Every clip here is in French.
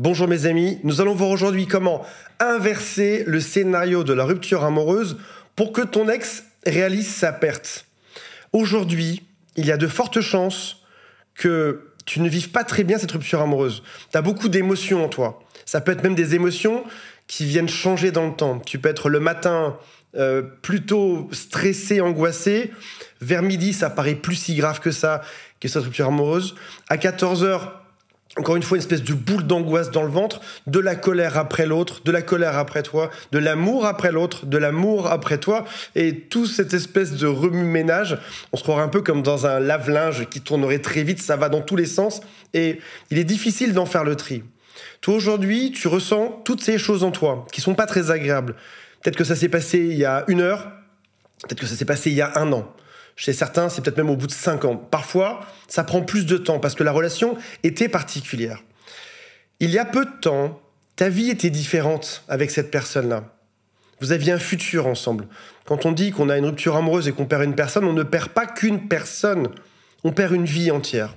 Bonjour mes amis, nous allons voir aujourd'hui comment inverser le scénario de la rupture amoureuse pour que ton ex réalise sa perte. Aujourd'hui, il y a de fortes chances que tu ne vives pas très bien cette rupture amoureuse. Tu as beaucoup d'émotions en toi. Ça peut être même des émotions qui viennent changer dans le temps. Tu peux être le matin euh, plutôt stressé, angoissé. Vers midi, ça paraît plus si grave que ça, que cette rupture amoureuse. À 14 h encore une fois, une espèce de boule d'angoisse dans le ventre, de la colère après l'autre, de la colère après toi, de l'amour après l'autre, de l'amour après toi, et tout cette espèce de remue-ménage, on se croirait un peu comme dans un lave-linge qui tournerait très vite, ça va dans tous les sens, et il est difficile d'en faire le tri. Toi, aujourd'hui, tu ressens toutes ces choses en toi, qui sont pas très agréables. Peut-être que ça s'est passé il y a une heure, peut-être que ça s'est passé il y a un an, chez certains, c'est peut-être même au bout de 5 ans. Parfois, ça prend plus de temps parce que la relation était particulière. Il y a peu de temps, ta vie était différente avec cette personne-là. Vous aviez un futur ensemble. Quand on dit qu'on a une rupture amoureuse et qu'on perd une personne, on ne perd pas qu'une personne, on perd une vie entière.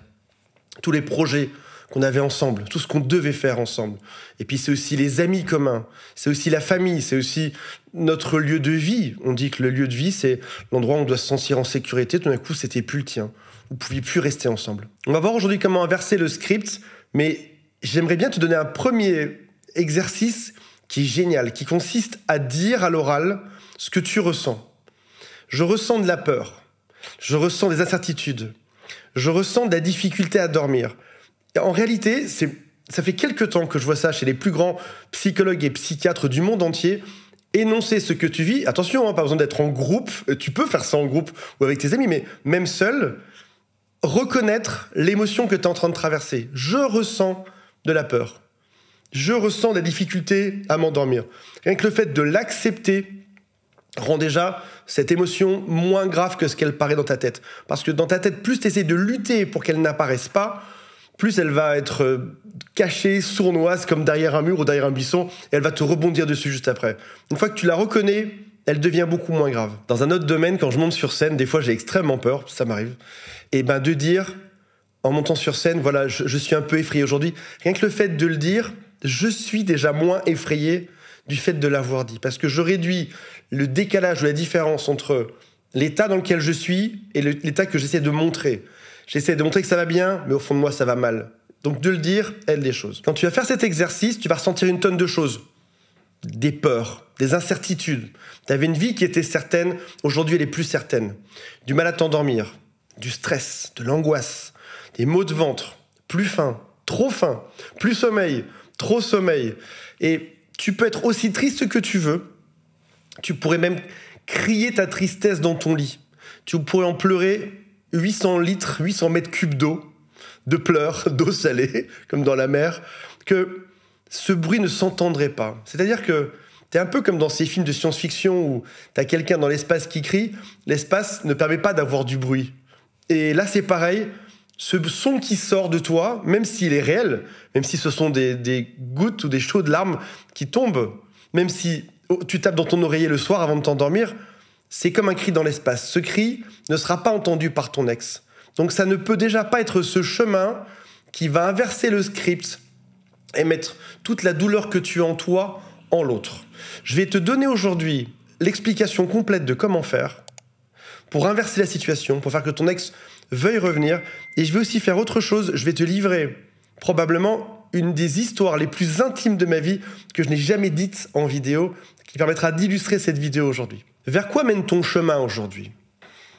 Tous les projets, qu'on avait ensemble, tout ce qu'on devait faire ensemble. Et puis c'est aussi les amis communs, c'est aussi la famille, c'est aussi notre lieu de vie. On dit que le lieu de vie, c'est l'endroit où on doit se sentir en sécurité. Tout d'un coup, c'était plus le tien. Vous pouviez plus rester ensemble. On va voir aujourd'hui comment inverser le script, mais j'aimerais bien te donner un premier exercice qui est génial, qui consiste à dire à l'oral ce que tu ressens. Je ressens de la peur. Je ressens des incertitudes. Je ressens de la difficulté à dormir. En réalité, ça fait quelques temps que je vois ça chez les plus grands psychologues et psychiatres du monde entier. Énoncer ce que tu vis, attention, hein, pas besoin d'être en groupe, euh, tu peux faire ça en groupe ou avec tes amis, mais même seul, reconnaître l'émotion que tu es en train de traverser. Je ressens de la peur. Je ressens des difficultés à m'endormir. Rien que le fait de l'accepter rend déjà cette émotion moins grave que ce qu'elle paraît dans ta tête. Parce que dans ta tête, plus tu essaies de lutter pour qu'elle n'apparaisse pas, plus elle va être euh, cachée, sournoise, comme derrière un mur ou derrière un buisson, et elle va te rebondir dessus juste après. Une fois que tu la reconnais, elle devient beaucoup moins grave. Dans un autre domaine, quand je monte sur scène, des fois j'ai extrêmement peur, ça m'arrive, et ben de dire, en montant sur scène, voilà, je, je suis un peu effrayé aujourd'hui, rien que le fait de le dire, je suis déjà moins effrayé du fait de l'avoir dit, parce que je réduis le décalage ou la différence entre l'état dans lequel je suis et l'état que j'essaie de montrer. J'essaie de montrer que ça va bien, mais au fond de moi, ça va mal. Donc de le dire aide des choses. Quand tu vas faire cet exercice, tu vas ressentir une tonne de choses. Des peurs, des incertitudes. Tu avais une vie qui était certaine, aujourd'hui elle est plus certaine. Du mal à t'endormir, du stress, de l'angoisse, des maux de ventre, plus faim, trop faim, plus sommeil, trop sommeil. Et tu peux être aussi triste que tu veux. Tu pourrais même crier ta tristesse dans ton lit. Tu pourrais en pleurer 800 litres, 800 mètres cubes d'eau, de pleurs, d'eau salée, comme dans la mer, que ce bruit ne s'entendrait pas. C'est-à-dire que tu es un peu comme dans ces films de science-fiction où tu as quelqu'un dans l'espace qui crie. L'espace ne permet pas d'avoir du bruit. Et là, c'est pareil. Ce son qui sort de toi, même s'il est réel, même si ce sont des, des gouttes ou des chaudes larmes qui tombent, même si oh, tu tapes dans ton oreiller le soir avant de t'endormir, c'est comme un cri dans l'espace. Ce cri ne sera pas entendu par ton ex. Donc ça ne peut déjà pas être ce chemin qui va inverser le script et mettre toute la douleur que tu as en toi en l'autre. Je vais te donner aujourd'hui l'explication complète de comment faire pour inverser la situation, pour faire que ton ex veuille revenir. Et je vais aussi faire autre chose, je vais te livrer probablement une des histoires les plus intimes de ma vie que je n'ai jamais dites en vidéo, qui permettra d'illustrer cette vidéo aujourd'hui. Vers quoi mène ton chemin aujourd'hui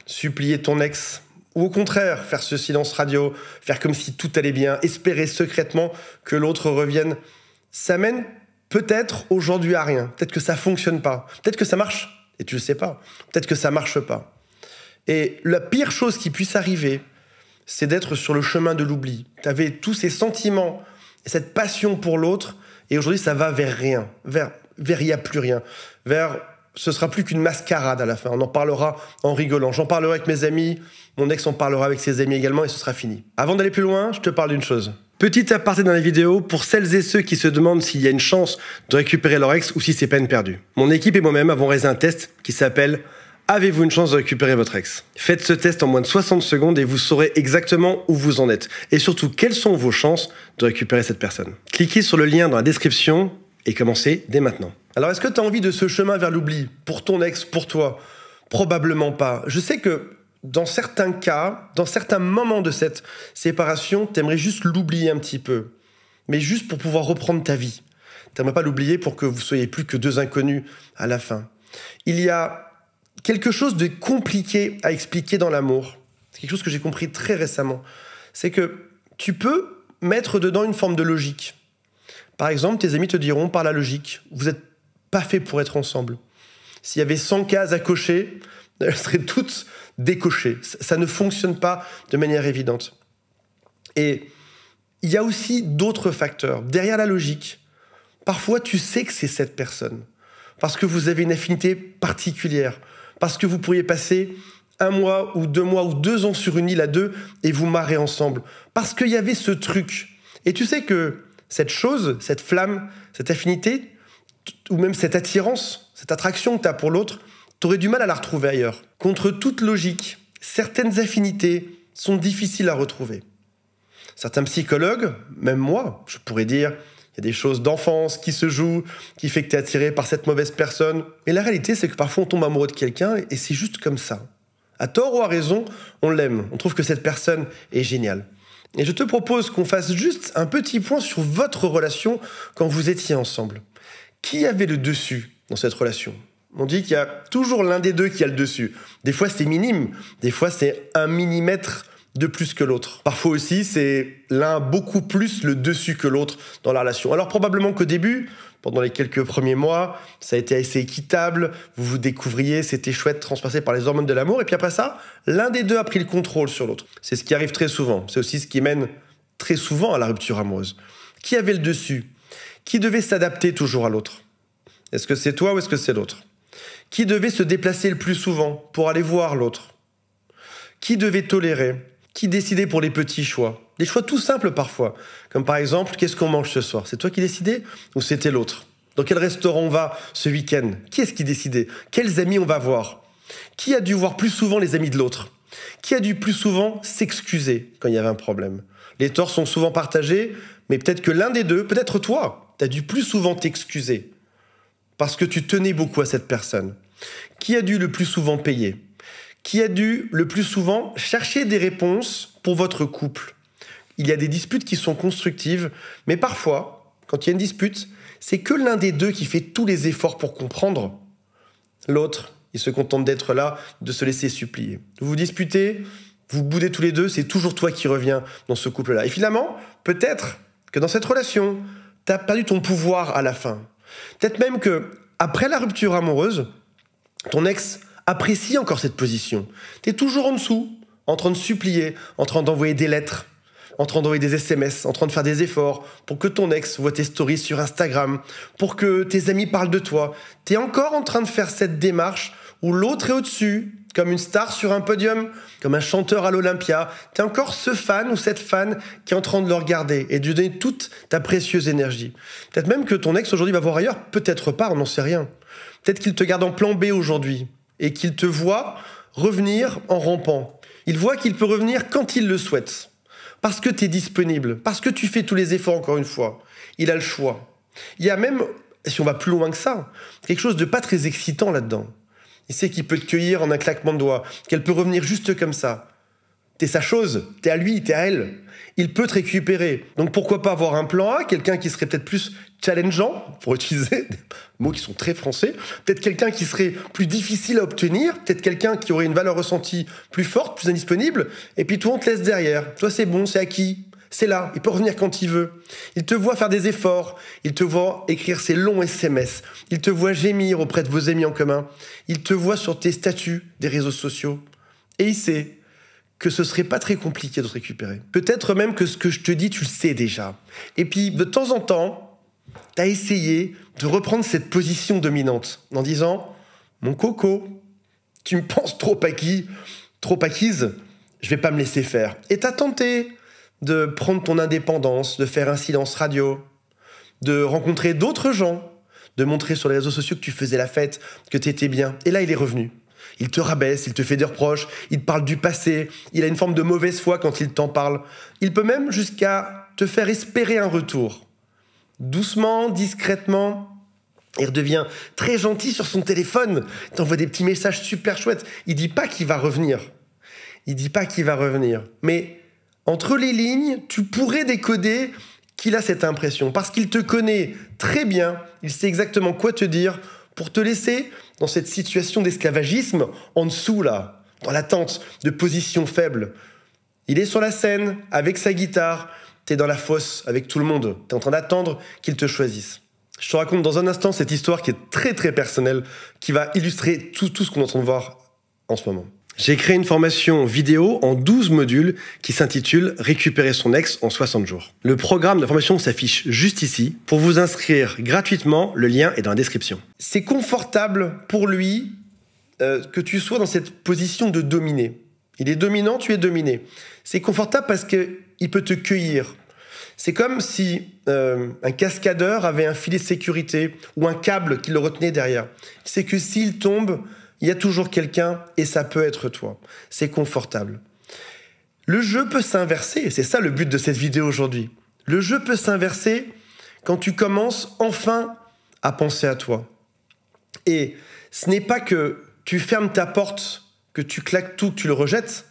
Supplier ton ex Ou au contraire, faire ce silence radio, faire comme si tout allait bien, espérer secrètement que l'autre revienne Ça mène peut-être aujourd'hui à rien. Peut-être que ça fonctionne pas. Peut-être que ça marche, et tu le sais pas. Peut-être que ça marche pas. Et la pire chose qui puisse arriver, c'est d'être sur le chemin de l'oubli. Tu avais tous ces sentiments cette passion pour l'autre, et aujourd'hui ça va vers rien, vers vers il n'y a plus rien, vers ce sera plus qu'une mascarade à la fin. On en parlera en rigolant. J'en parlerai avec mes amis, mon ex en parlera avec ses amis également et ce sera fini. Avant d'aller plus loin, je te parle d'une chose. Petite aparté dans la vidéo pour celles et ceux qui se demandent s'il y a une chance de récupérer leur ex ou si c'est peine perdue. Mon équipe et moi-même avons réalisé un test qui s'appelle Avez-vous une chance de récupérer votre ex Faites ce test en moins de 60 secondes et vous saurez exactement où vous en êtes. Et surtout, quelles sont vos chances de récupérer cette personne Cliquez sur le lien dans la description et commencer dès maintenant. Alors est-ce que tu as envie de ce chemin vers l'oubli pour ton ex, pour toi Probablement pas. Je sais que dans certains cas, dans certains moments de cette séparation, t'aimerais juste l'oublier un petit peu, mais juste pour pouvoir reprendre ta vie. T'aimerais pas l'oublier pour que vous soyez plus que deux inconnus à la fin. Il y a quelque chose de compliqué à expliquer dans l'amour. C'est quelque chose que j'ai compris très récemment. C'est que tu peux mettre dedans une forme de logique. Par exemple, tes amis te diront par la logique, vous n'êtes pas fait pour être ensemble. S'il y avait 100 cases à cocher, elles seraient toutes décochées. Ça ne fonctionne pas de manière évidente. Et il y a aussi d'autres facteurs. Derrière la logique, parfois tu sais que c'est cette personne, parce que vous avez une affinité particulière, parce que vous pourriez passer un mois ou deux mois ou deux ans sur une île à deux et vous marrer ensemble, parce qu'il y avait ce truc. Et tu sais que cette chose, cette flamme, cette affinité, ou même cette attirance, cette attraction que tu as pour l'autre, tu aurais du mal à la retrouver ailleurs. Contre toute logique, certaines affinités sont difficiles à retrouver. Certains psychologues, même moi, je pourrais dire, il y a des choses d'enfance qui se jouent, qui fait que tu es attiré par cette mauvaise personne. Mais la réalité, c'est que parfois on tombe amoureux de quelqu'un et c'est juste comme ça. À tort ou à raison, on l'aime, on trouve que cette personne est géniale. Et je te propose qu'on fasse juste un petit point sur votre relation quand vous étiez ensemble. Qui avait le dessus dans cette relation on dit qu'il y a toujours l'un des deux qui a le dessus. Des fois, c'est minime. Des fois, c'est un millimètre de plus que l'autre. Parfois aussi, c'est l'un beaucoup plus le dessus que l'autre dans la relation. Alors probablement qu'au début, pendant les quelques premiers mois, ça a été assez équitable, vous vous découvriez, c'était chouette, transpassé par les hormones de l'amour, et puis après ça, l'un des deux a pris le contrôle sur l'autre. C'est ce qui arrive très souvent, c'est aussi ce qui mène très souvent à la rupture amoureuse. Qui avait le dessus Qui devait s'adapter toujours à l'autre Est-ce que c'est toi ou est-ce que c'est l'autre Qui devait se déplacer le plus souvent pour aller voir l'autre Qui devait tolérer Qui décidait pour les petits choix des choix tout simples parfois. Comme par exemple, qu'est-ce qu'on mange ce soir C'est toi qui décidais ou c'était l'autre Dans quel restaurant on va ce week-end Qui est-ce qui décidait Quels amis on va voir Qui a dû voir plus souvent les amis de l'autre Qui a dû plus souvent s'excuser quand il y avait un problème Les torts sont souvent partagés, mais peut-être que l'un des deux, peut-être toi, t'as dû plus souvent t'excuser parce que tu tenais beaucoup à cette personne. Qui a dû le plus souvent payer Qui a dû le plus souvent chercher des réponses pour votre couple il y a des disputes qui sont constructives, mais parfois, quand il y a une dispute, c'est que l'un des deux qui fait tous les efforts pour comprendre. L'autre, il se contente d'être là, de se laisser supplier. Vous vous disputez, vous boudez tous les deux, c'est toujours toi qui reviens dans ce couple-là. Et finalement, peut-être que dans cette relation, t'as perdu ton pouvoir à la fin. Peut-être même que, après la rupture amoureuse, ton ex apprécie encore cette position. T'es toujours en dessous, en train de supplier, en train d'envoyer des lettres, en train d'envoyer des SMS, en train de faire des efforts, pour que ton ex voit tes stories sur Instagram, pour que tes amis parlent de toi. T'es encore en train de faire cette démarche où l'autre est au-dessus, comme une star sur un podium, comme un chanteur à l'Olympia. T'es encore ce fan ou cette fan qui est en train de le regarder et de lui donner toute ta précieuse énergie. Peut-être même que ton ex aujourd'hui va voir ailleurs, peut-être pas, on n'en sait rien. Peut-être qu'il te garde en plan B aujourd'hui et qu'il te voit revenir en rampant. Il voit qu'il peut revenir quand il le souhaite parce que tu es disponible, parce que tu fais tous les efforts, encore une fois, il a le choix. Il y a même, si on va plus loin que ça, quelque chose de pas très excitant là-dedans. Il sait qu'il peut te cueillir en un claquement de doigts, qu'elle peut revenir juste comme ça. T'es sa chose, t'es à lui, t'es à elle. Il peut te récupérer. Donc pourquoi pas avoir un plan A, quelqu'un qui serait peut-être plus challengeant, pour utiliser des mots qui sont très français, peut-être quelqu'un qui serait plus difficile à obtenir, peut-être quelqu'un qui aurait une valeur ressentie plus forte, plus indisponible, et puis toi on te laisse derrière. Toi c'est bon, c'est acquis, c'est là, il peut revenir quand il veut. Il te voit faire des efforts, il te voit écrire ses longs SMS, il te voit gémir auprès de vos amis en commun, il te voit sur tes statuts des réseaux sociaux. Et il sait que ce serait pas très compliqué de récupérer. Peut-être même que ce que je te dis, tu le sais déjà. Et puis, de temps en temps, tu as essayé de reprendre cette position dominante en disant Mon coco, tu me penses trop acquis, trop acquise, je vais pas me laisser faire. Et t'as tenté de prendre ton indépendance, de faire un silence radio, de rencontrer d'autres gens, de montrer sur les réseaux sociaux que tu faisais la fête, que tu étais bien. Et là, il est revenu. Il te rabaisse, il te fait des reproches, il te parle du passé, il a une forme de mauvaise foi quand il t'en parle. Il peut même jusqu'à te faire espérer un retour. Doucement, discrètement, il redevient très gentil sur son téléphone, il t'envoie des petits messages super chouettes. Il dit pas qu'il va revenir. Il dit pas qu'il va revenir. Mais entre les lignes, tu pourrais décoder qu'il a cette impression. Parce qu'il te connaît très bien, il sait exactement quoi te dire pour te laisser dans cette situation d'esclavagisme en dessous là, dans l'attente de position faible. Il est sur la scène avec sa guitare, t'es dans la fosse avec tout le monde, t'es en train d'attendre qu'il te choisisse. Je te raconte dans un instant cette histoire qui est très très personnelle, qui va illustrer tout, tout ce qu'on est en train de voir en ce moment. J'ai créé une formation vidéo en 12 modules qui s'intitule Récupérer son ex en 60 jours. Le programme de formation s'affiche juste ici. Pour vous inscrire gratuitement, le lien est dans la description. C'est confortable pour lui euh, que tu sois dans cette position de dominer. Il est dominant, tu es dominé. C'est confortable parce qu'il peut te cueillir. C'est comme si euh, un cascadeur avait un filet de sécurité ou un câble qui le retenait derrière. C'est que s'il tombe, il y a toujours quelqu'un et ça peut être toi. C'est confortable. Le jeu peut s'inverser, c'est ça le but de cette vidéo aujourd'hui. Le jeu peut s'inverser quand tu commences enfin à penser à toi. Et ce n'est pas que tu fermes ta porte, que tu claques tout, que tu le rejettes,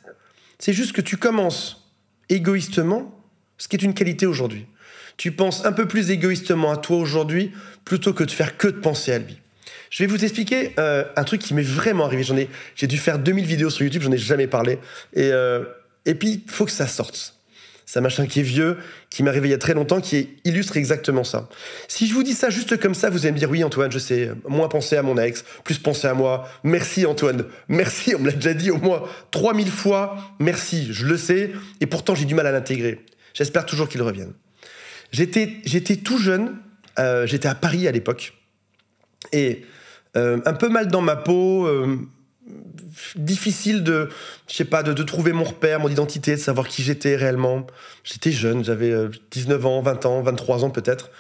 c'est juste que tu commences égoïstement, ce qui est une qualité aujourd'hui. Tu penses un peu plus égoïstement à toi aujourd'hui plutôt que de faire que de penser à lui. Je vais vous expliquer euh, un truc qui m'est vraiment arrivé. J'en ai, j'ai dû faire 2000 vidéos sur YouTube, j'en ai jamais parlé. Et, euh, et puis, il faut que ça sorte. C'est un machin qui est vieux, qui m'est arrivé il y a très longtemps, qui illustre exactement ça. Si je vous dis ça juste comme ça, vous allez me dire oui Antoine, je sais, moins penser à mon ex, plus penser à moi. Merci Antoine, merci, on me l'a déjà dit au moins 3000 fois, merci, je le sais, et pourtant j'ai du mal à l'intégrer. J'espère toujours qu'il revienne. J'étais, j'étais tout jeune, euh, j'étais à Paris à l'époque, et euh, un peu mal dans ma peau euh, difficile de, je sais pas, de, trouver mon repère, mon identité, de savoir qui j'étais réellement. J'étais jeune, j'avais 19 euh, ans, 20 ans, 23 ans peut-être.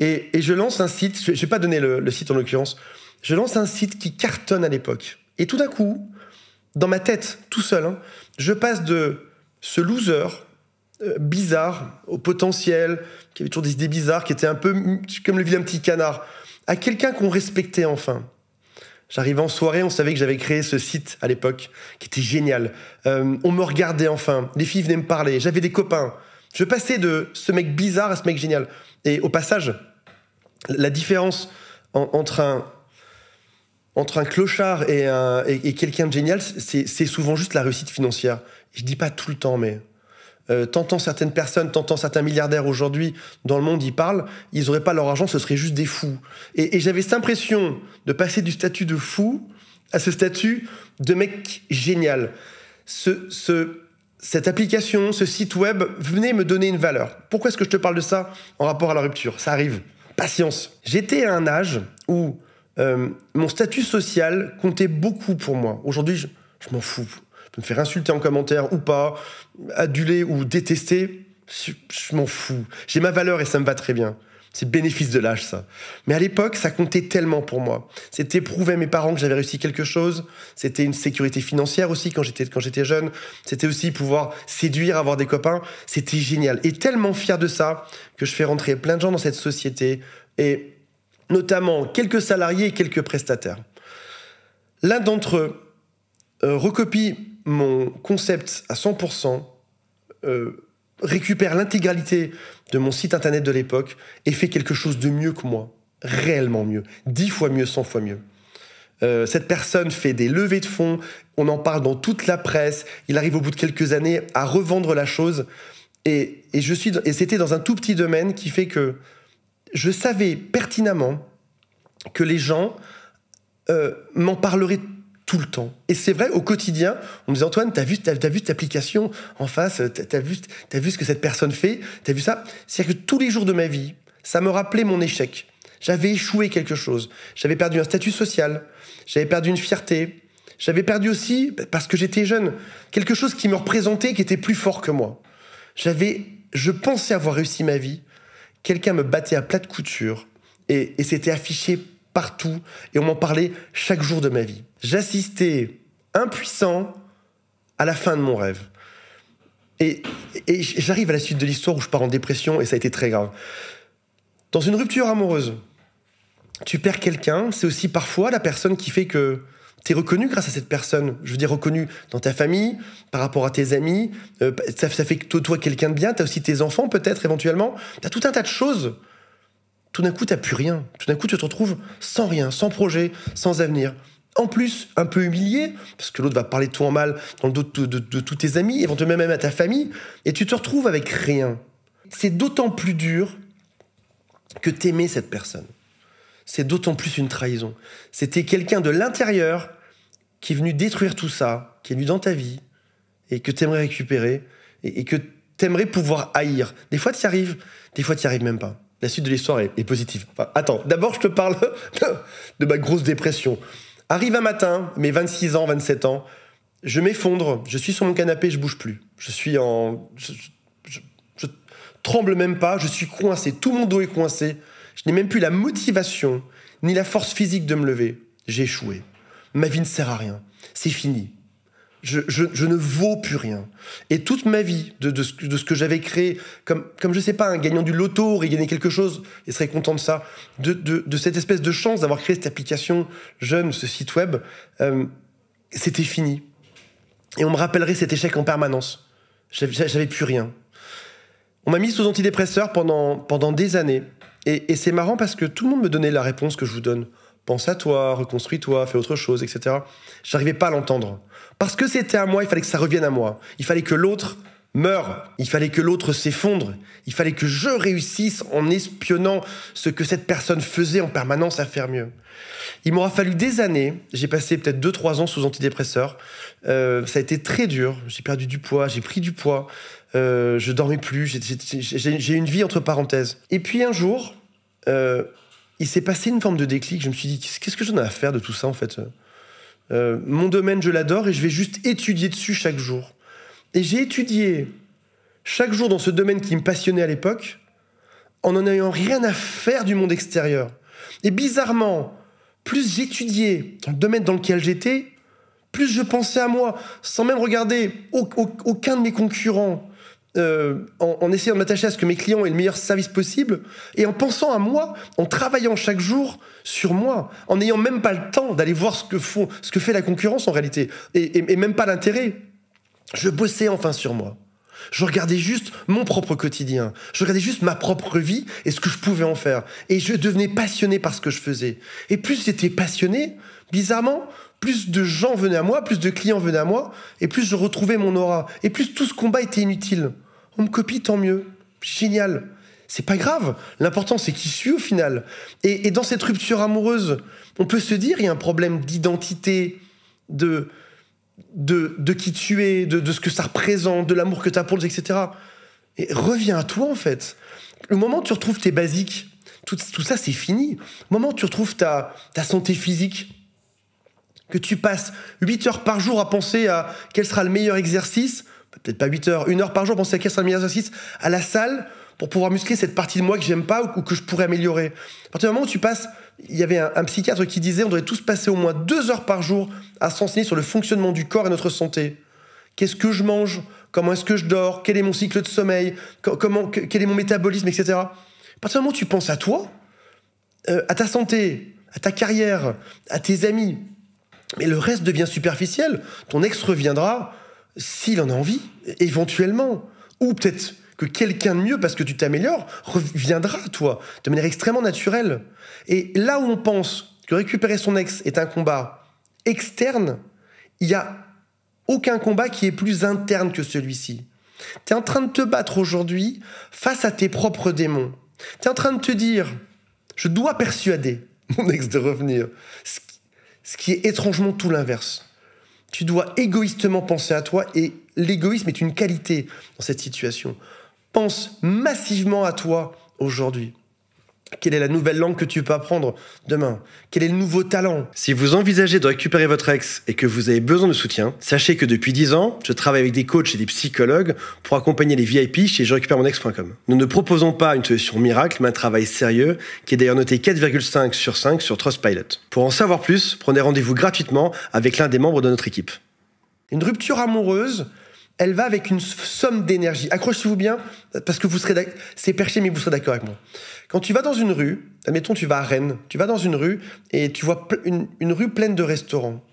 Et, je lance un site, je, ne vais pas donner le, site en l'occurrence, je lance un site qui cartonne à l'époque. Et tout d'un coup, dans ma tête, tout seul, hein, je passe de ce loser bizarre au potentiel, qui avait toujours des idées bizarres, qui était un peu comme le vilain petit canard, à quelqu'un qu'on respectait enfin J'arrivais en soirée, on savait que j'avais créé ce site à l'époque, qui était génial. Euh, on me regardait enfin, les filles venaient me parler, j'avais des copains. Je passais de ce mec bizarre à ce mec génial. Et au passage, la différence entre un entre un clochard et, quelqu'un de génial, c'est souvent juste la réussite financière. Je dis pas tout le temps, mais euh, tant tant certaines personnes, tant certains milliardaires aujourd'hui dans le monde, y parlent, ils n'auraient pas leur argent, ce serait juste des fous. Et, j'avais cette impression de passer du statut de fou à ce statut de mec génial. cette application, ce site web, venait me donner une valeur. Pourquoi est-ce que je te parle de ça en rapport à la rupture Ça arrive. Patience. J'étais à un âge où euh, mon statut social comptait beaucoup pour moi. Aujourd'hui, je m'en fous me faire insulter en commentaire ou pas, aduler ou détester, je, m'en fous. J'ai ma valeur et ça me va très bien. C'est bénéfice de l'âge, ça. Mais à l'époque, ça comptait tellement pour moi. C'était prouver à mes parents que j'avais réussi quelque chose. C'était une sécurité financière aussi quand j'étais, quand j'étais jeune. C'était aussi pouvoir séduire, avoir des copains. C'était génial. Et tellement fier de ça que je fais rentrer plein de gens dans cette société et notamment quelques salariés et quelques prestataires. L'un d'entre eux euh, recopie mon concept à 100%, euh, récupère l'intégralité de mon site internet de l'époque et fait quelque chose de mieux que moi, réellement mieux, dix fois mieux, cent fois mieux. Euh, cette personne fait des levées de fonds, on en parle dans toute la presse, il arrive au bout de quelques années à revendre la chose. Et, je suis, et c'était dans un tout petit domaine qui fait que je savais pertinemment que les gens euh, m'en parleraient le temps. Et c'est vrai, au quotidien, on me disait, Antoine, t'as vu, tu as, vu cette application en face, euh, t'as as vu, vu ce que cette personne fait, t'as vu ça. cest que tous les jours de ma vie, ça me rappelait mon échec. J'avais échoué quelque chose. J'avais perdu un statut social. J'avais perdu une fierté. J'avais perdu aussi, bah, parce que j'étais jeune, quelque chose qui me représentait, qui était plus fort que moi. J'avais, je pensais avoir réussi ma vie. Quelqu'un me battait à plat de couture. Et, et c'était affiché partout, et on m'en parlait chaque jour de ma vie. J'assistais impuissant à la fin de mon rêve. Et, j'arrive à la suite de l'histoire où je pars en dépression, et ça a été très grave. Dans une rupture amoureuse, tu perds quelqu'un, c'est aussi parfois la personne qui fait que tu es reconnu grâce à cette personne. Je veux dire, reconnu dans ta famille, par rapport à tes amis. Euh, ça, fait que toi, toi quelqu'un de bien. Tu as aussi tes enfants, peut-être, éventuellement. Tu as tout un tas de choses tout d'un coup, tu t'as plus rien. Tout d'un coup, tu te retrouves sans rien, sans projet, sans avenir. En plus, un peu humilié, parce que l'autre va parler de toi en mal dans le dos de, de, de, tous tes amis, éventuellement même à ta famille, et tu te retrouves avec rien. C'est d'autant plus dur que t'aimais cette personne. C'est d'autant plus une trahison. C'était quelqu'un de l'intérieur qui est venu détruire tout ça, qui est venu dans ta vie, et que t'aimerais récupérer, et, et que t'aimerais pouvoir haïr. Des fois, y arrives, des fois, t'y arrives même pas. La suite de l'histoire est, positive. attends, d'abord je te parle de ma grosse dépression. Arrive un matin, mes 26 ans, 27 ans, je m'effondre, je suis sur mon canapé, je bouge plus. Je suis en... je tremble même pas, je suis coincé, tout mon dos est coincé. Je n'ai même plus la motivation ni la force physique de me lever. J'ai échoué. Ma vie ne sert à rien. C'est fini. Je, ne vaux plus rien. Et toute ma vie, de, ce, que j'avais créé, comme, comme je sais pas, un gagnant du loto aurait gagné quelque chose et serait content de ça, de, cette espèce de chance d'avoir créé cette application jeune, ce site web, euh, c'était fini. Et on me rappellerait cet échec en permanence. J'avais plus rien. On m'a mis sous antidépresseur pendant, pendant des années. et c'est marrant parce que tout le monde me donnait la réponse que je vous donne pense à toi, reconstruis-toi, fais autre chose, etc. J'arrivais pas à l'entendre. Parce que c'était à moi, il fallait que ça revienne à moi. Il fallait que l'autre meure. Il fallait que l'autre s'effondre. Il fallait que je réussisse en espionnant ce que cette personne faisait en permanence à faire mieux. Il m'aura fallu des années. J'ai passé peut-être 2-3 ans sous antidépresseur. Euh, ça a été très dur. J'ai perdu du poids, j'ai pris du poids. Euh, je dormais plus. J'ai une vie entre parenthèses. Et puis un jour, euh, il s'est passé une forme de déclic. Je me suis dit, qu'est-ce que j'en ai à faire de tout ça, en fait euh, Mon domaine, je l'adore et je vais juste étudier dessus chaque jour. Et j'ai étudié chaque jour dans ce domaine qui me passionnait à l'époque, en n'en ayant rien à faire du monde extérieur. Et bizarrement, plus j'étudiais dans le domaine dans lequel j'étais, plus je pensais à moi, sans même regarder aucun de mes concurrents, euh, en, essayant de m'attacher à ce que mes clients aient le meilleur service possible et en pensant à moi, en travaillant chaque jour sur moi, en n'ayant même pas le temps d'aller voir ce que, font, ce que fait la concurrence en réalité et même pas l'intérêt. Je bossais enfin sur moi. Je regardais juste mon propre quotidien. Je regardais juste ma propre vie et ce que je pouvais en faire. Et je devenais passionné par ce que je faisais. Et plus j'étais passionné, bizarrement, plus de gens venaient à moi, plus de clients venaient à moi, et plus je retrouvais mon aura. Et plus tout ce combat était inutile. Oh, on me copie, tant mieux. Génial. C'est pas grave. L'important, c'est qui je suis au final. Et, dans cette rupture amoureuse, on peut se dire, il y a un problème d'identité, de, de, qui tu es, de, ce que ça représente, de l'amour que tu as pour les, etc. Et reviens à toi, en fait. Le moment où tu retrouves tes basiques, tout, ça, c'est fini. Le moment où tu retrouves ta, ta santé physique, que tu passes 8 heures par jour à penser à quel sera le meilleur exercice, bah, peut-être pas 8 heures, 1 heure par jour, à penser à quel sera le meilleur exercice à la salle pour pouvoir muscler cette partie de moi que j'aime pas ou que je pourrais améliorer. À partir du moment où tu passes, il y avait un, psychiatre qui disait on devrait tous passer au moins 2 heures par jour à s'enseigner sur le fonctionnement du corps et notre santé. Qu'est-ce que je mange Comment est-ce que je dors Quel est mon cycle de sommeil comment, Quel est mon métabolisme, etc. À partir du moment où tu penses à toi, euh, à ta santé, à ta carrière, à tes amis, mais le reste devient superficiel. Ton ex reviendra s'il en a envie, éventuellement. Ou peut-être que quelqu'un de mieux, parce que tu t'améliores, reviendra toi de manière extrêmement naturelle. Et là où on pense que récupérer son ex est un combat externe, il n'y a aucun combat qui est plus interne que celui-ci. Tu es en train de te battre aujourd'hui face à tes propres démons. Tu es en train de te dire, je dois persuader mon ex de revenir. Ce qui est étrangement tout l'inverse. Tu dois égoïstement penser à toi et l'égoïsme est une qualité dans cette situation. Pense massivement à toi aujourd'hui. Quelle est la nouvelle langue que tu peux apprendre demain Quel est le nouveau talent Si vous envisagez de récupérer votre ex et que vous avez besoin de soutien, sachez que depuis 10 ans, je travaille avec des coachs et des psychologues pour accompagner les VIP chez je récupère mon ex.com. Nous ne proposons pas une solution miracle, mais un travail sérieux qui est d'ailleurs noté 4,5 sur 5 sur Trustpilot. Pour en savoir plus, prenez rendez-vous gratuitement avec l'un des membres de notre équipe. Une rupture amoureuse, elle va avec une somme d'énergie. Accrochez-vous bien, parce que vous serez c'est perché, mais vous serez d'accord avec moi. Quand tu vas dans une rue, admettons tu vas à Rennes, tu vas dans une rue et tu vois une, rue pleine de restaurants.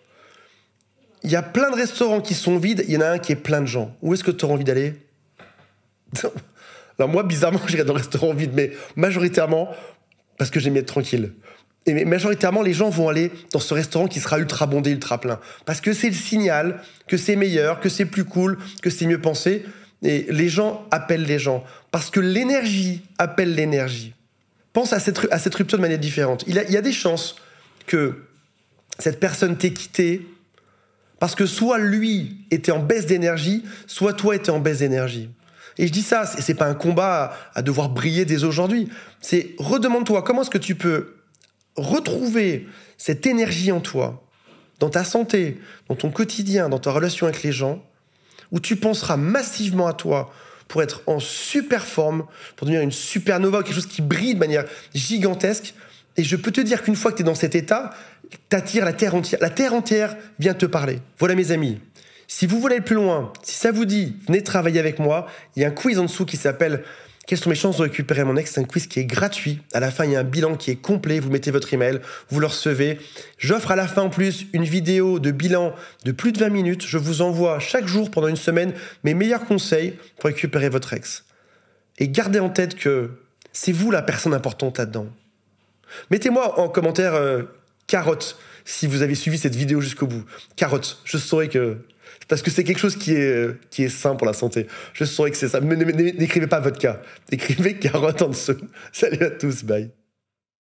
Il y a plein de restaurants qui sont vides, il y en a un qui est plein de gens. Où est-ce que tu auras envie d'aller Alors moi, bizarrement, j'irai dans le restaurant vide, mais majoritairement parce que j'aime être tranquille majoritairement, les gens vont aller dans ce restaurant qui sera ultra bondé, ultra plein. Parce que c'est le signal que c'est meilleur, que c'est plus cool, que c'est mieux pensé. Et les gens appellent les gens. Parce que l'énergie appelle l'énergie. Pense à cette, à cette rupture de manière différente. Il, y a des chances que cette personne t'ait quitté parce que soit lui était en baisse d'énergie, soit toi étais en baisse d'énergie. Et je dis ça, c'est pas un combat à devoir briller dès aujourd'hui. C'est redemande-toi comment est-ce que tu peux retrouver cette énergie en toi, dans ta santé, dans ton quotidien, dans ta relation avec les gens, où tu penseras massivement à toi pour être en super forme, pour devenir une supernova, quelque chose qui brille de manière gigantesque. Et je peux te dire qu'une fois que tu es dans cet état, t'attires la terre entière. La terre entière vient te parler. Voilà mes amis. Si vous voulez aller plus loin, si ça vous dit, venez travailler avec moi. Il y a un quiz en dessous qui s'appelle quelles sont mes chances de récupérer mon ex C'est un quiz qui est gratuit. À la fin, il y a un bilan qui est complet. Vous mettez votre email, vous le recevez. J'offre à la fin en plus une vidéo de bilan de plus de 20 minutes. Je vous envoie chaque jour pendant une semaine mes meilleurs conseils pour récupérer votre ex. Et gardez en tête que c'est vous la personne importante là-dedans. Mettez-moi en commentaire euh, carotte si vous avez suivi cette vidéo jusqu'au bout. Carotte, je saurais que parce que c'est quelque chose qui est, qui est sain pour la santé. Je saurais que c'est ça. Mais N'écrivez pas vodka. Écrivez carotte en dessous. Salut à tous, bye.